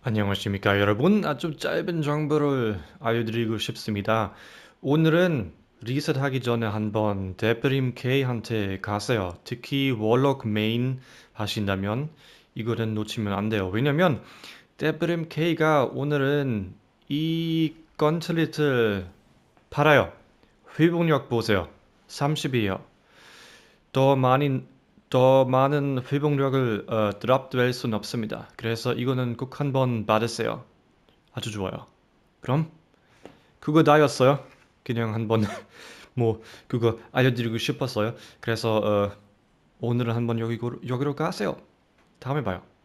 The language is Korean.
안녕하십니까 여러분 아주 짧은 정보를 알려드리고 싶습니다 오늘은 리셋하기 전에 한번 데프림 K한테 가세요 특히 월록 메인 하신다면 이거는 놓치면 안 돼요 왜냐면 데프림 K가 오늘은 이건틀리트 팔아요 회복력 보세요 30이요 더 많이 더 많은 회복력을 어, 드랍될 순 없습니다. 그래서 이거는 꼭 한번 받으세요. 아주 좋아요. 그럼 그거 다였어요. 그냥 한번 뭐 그거 알려드리고 싶었어요. 그래서 어, 오늘은 한번 여기, 여기로 가세요. 다음에 봐요.